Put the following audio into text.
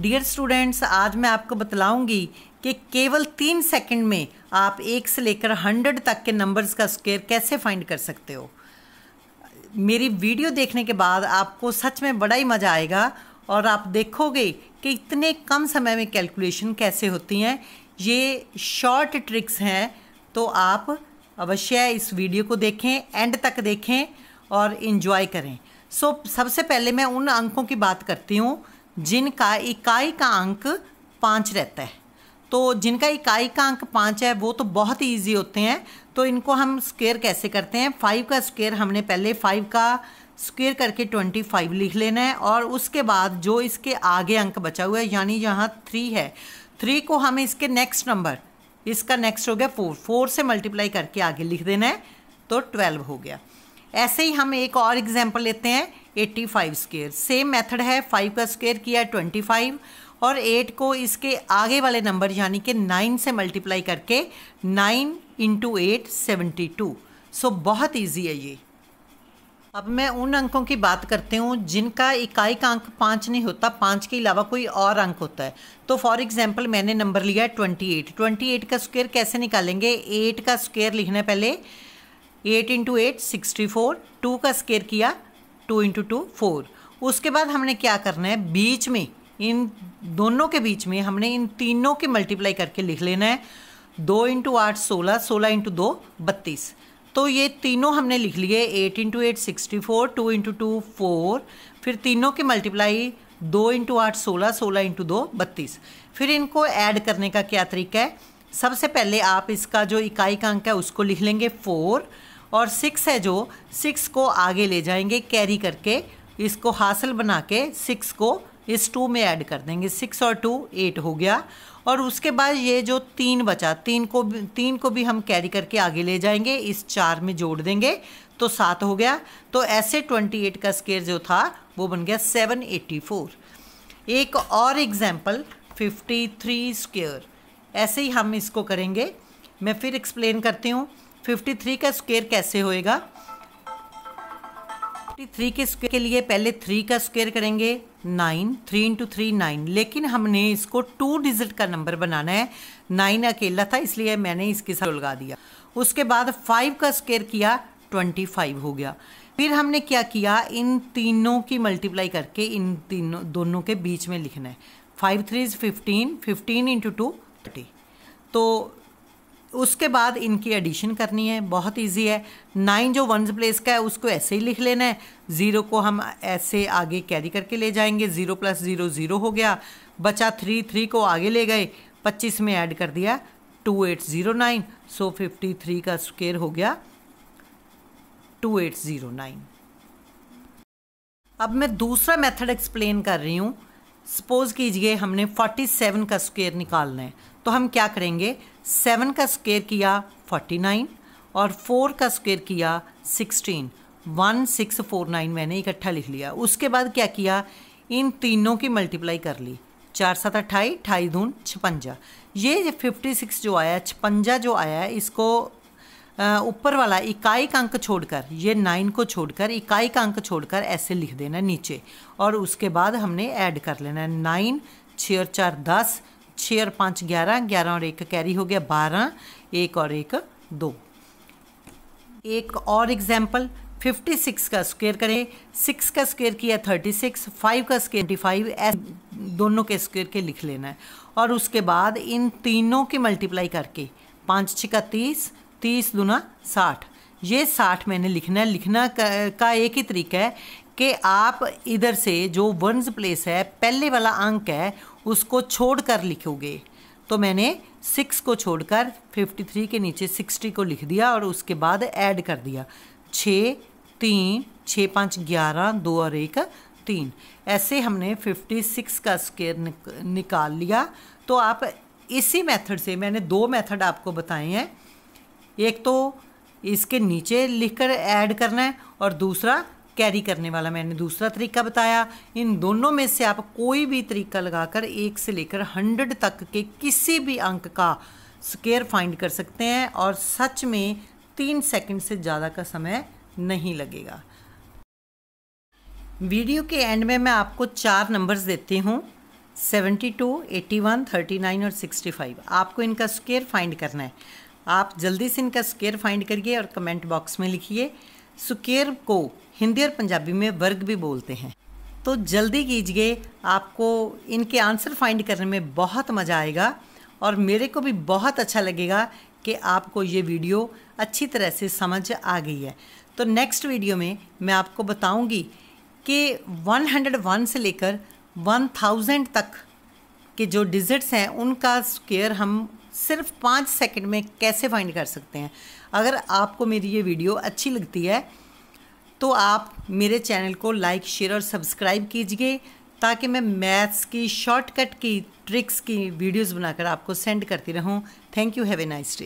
dear students आज मैं आपको बतलाऊंगी कि केवल तीन सेकंड में आप एक से लेकर हंड्रेड तक के नंबर्स का स्क्वेयर कैसे फाइंड कर सकते हो मेरी वीडियो देखने के बाद आपको सच में बड़ा ही मज़ा आएगा और आप देखोगे कि इतने कम समय में कैलकुलेशन कैसे होती हैं ये शॉर्ट ट्रिक्स हैं तो आप अवश्य इस वीडियो को देखें एंड तक देखें और इन्जॉय करें सो so, सबसे पहले मैं उन अंकों की बात करती हूँ जिनका इकाई का अंक पाँच रहता है तो जिनका इकाई का अंक पाँच है वो तो बहुत ही ईजी होते हैं तो इनको हम स्केयर कैसे करते हैं फाइव का स्केयर हमने पहले फाइव का स्क्वेयर करके ट्वेंटी फाइव लिख लेना है और उसके बाद जो इसके आगे अंक बचा हुआ है यानी यहाँ थ्री है थ्री को हमें इसके नेक्स्ट नंबर इसका नेक्स्ट हो गया फोर फोर से मल्टीप्लाई करके आगे लिख देना है तो ट्वेल्व हो गया ऐसे ही हम एक और एग्जाम्पल लेते हैं eighty five square same method है फाइव का स्केयर किया ट्वेंटी फाइव और एट को इसके आगे वाले नंबर यानी कि नाइन से मल्टीप्लाई करके nine into eight seventy two so बहुत ईजी है ये अब मैं उन अंकों की बात करती हूँ जिनका इकाई का अंक पाँच नहीं होता पाँच के अलावा कोई और अंक होता है तो फॉर एग्जांपल मैंने नंबर लिया है ट्वेंटी एट ट्वेंटी एट का स्क्वेयर कैसे निकालेंगे एट का स्क्वेयर लिखना पहले eight into eight sixty four two का स्केयर किया टू इंटू टू फोर उसके बाद हमने क्या करना है बीच में इन दोनों के बीच में हमने इन तीनों के मल्टीप्लाई करके लिख लेना है दो इंटू आठ सोलह सोलह इंटू दो बत्तीस तो ये तीनों हमने लिख लिए eight into eight sixty four two into two four फिर तीनों के मल्टीप्लाई दो इंटू आठ सोलह सोलह इंटू दो बत्तीस फिर इनको ऐड करने का क्या तरीका है सबसे पहले आप इसका जो इकाई का अंक है उसको लिख लेंगे फोर और सिक्स है जो सिक्स को आगे ले जाएंगे कैरी करके इसको हासिल बना के सिक्स को इस टू में ऐड कर देंगे सिक्स और टू एट हो गया और उसके बाद ये जो तीन बचा तीन को तीन को भी हम कैरी करके आगे ले जाएंगे इस चार में जोड़ देंगे तो सात हो गया तो ऐसे ट्वेंटी एट का स्केयर जो था वो बन गया सेवन एट्टी फोर एक और एग्जाम्पल फिफ्टी थ्री स्केयर ऐसे ही हम इसको करेंगे मैं फिर एक्सप्लेन करती हूँ फिफ्टी थ्री का स्क्वेयर कैसे होएगा फिफ्टी थ्री के स्क्वेयर के लिए पहले थ्री का स्क्वेयर करेंगे nine three into three nine लेकिन हमने इसको टू डिजिट का नंबर बनाना है नाइन अकेला था इसलिए मैंने इसके साथ लगा दिया उसके बाद फाइव का स्क्वेयर किया ट्वेंटी फाइव हो गया फिर हमने क्या किया इन तीनों की मल्टीप्लाई करके इन तीनों दोनों के बीच में लिखना है five three is fifteen fifteen into two thirty तो उसके बाद इनकी एडिशन करनी है बहुत इजी है नाइन जो वन प्लेस का है उसको ऐसे ही लिख लेना है ज़ीरो को हम ऐसे आगे कैरी करके ले जाएंगे ज़ीरो प्लस ज़ीरो ज़ीरो हो गया बचा थ्री थ्री को आगे ले गए पच्चीस में ऐड कर दिया two eight zero nine so fifty three का स्क्वेयर हो गया टू एट ज़ीरो नाइन अब मैं दूसरा मेथड एक्सप्लेन कर रही हूँ सपोज़ कीजिए हमने 47 का स्क्वायर निकालना है तो हम क्या करेंगे 7 का स्क्वायर किया 49 और 4 का स्क्वायर किया 16 वन सिक्स फोर नाइन मैंने इकट्ठा लिख लिया उसके बाद क्या किया इन तीनों की मल्टीप्लाई कर ली चार सात अट्ठाई अठाई दून छपंजा ये फिफ्टी सिक्स जो आया छपंजा जो आया इसको ऊपर वाला इकाई का अंक छोड़कर ये नाइन को छोड़कर इकाई का अंक छोड़कर ऐसे लिख देना नीचे और उसके बाद हमने ऐड कर लेना नाइन छः और चार दस छः और पाँच ग्यारह ग्यारह और एक कैरी हो गया बारह एक और एक दो एक और एग्जाम्पल फिफ्टी सिक्स का स्क्वेयर करें सिक्स का स्क्वेयर किया थर्टी सिक्स फाइव का स्क्वेयर ट्वेंटी फाइव दोनों के स्क्वेयर के लिख लेना है और उसके बाद इन तीनों की मल्टीप्लाई करके पाँच छः का तीस तीस दुना साठ ये साठ मैंने लिखना है लिखना का, का एक ही तरीका है कि आप इधर से जो वंस प्लेस है पहले वाला अंक है उसको छोड़ कर लिखोगे तो मैंने सिक्स को छोड़कर फिफ्टी थ्री के नीचे सिक्सटी को लिख दिया और उसके बाद ऐड कर दिया छः तीन छः पाँच ग्यारह दो और एक तीन ऐसे हमने फिफ्टी सिक्स का स्केयर निकाल लिया तो आप इसी मेथड से मैंने दो मेथड आपको बताए हैं एक तो इसके नीचे लिखकर ऐड करना है और दूसरा कैरी करने वाला मैंने दूसरा तरीका बताया इन दोनों में से आप कोई भी तरीका लगाकर एक से लेकर हंड्रेड तक के किसी भी अंक का स्केयर फाइंड कर सकते हैं और सच में तीन सेकंड से ज़्यादा का समय नहीं लगेगा वीडियो के एंड में मैं आपको चार नंबर्स देती हूँ seventy two eighty one thirty nine और सिक्सटी फाइव आपको इनका स्केयर फाइंड करना है आप जल्दी से इनका स्केयर फाइंड करिए और कमेंट बॉक्स में लिखिए स्केयर को हिंदी और पंजाबी में वर्ग भी बोलते हैं तो जल्दी कीजिए आपको इनके आंसर फाइंड करने में बहुत मज़ा आएगा और मेरे को भी बहुत अच्छा लगेगा कि आपको ये वीडियो अच्छी तरह से समझ आ गई है तो नेक्स्ट वीडियो में मैं आपको बताऊंगी कि 101 से लेकर 1000 तक के जो डिजिट्स हैं उनका स्केयर हम सिर्फ पाँच सेकंड में कैसे फाइंड कर सकते हैं अगर आपको मेरी ये वीडियो अच्छी लगती है तो आप मेरे चैनल को लाइक शेयर और सब्सक्राइब कीजिए ताकि मैं मैथ्स की शॉर्टकट की ट्रिक्स की वीडियोस बनाकर आपको सेंड करती रहूं thank you have a nice day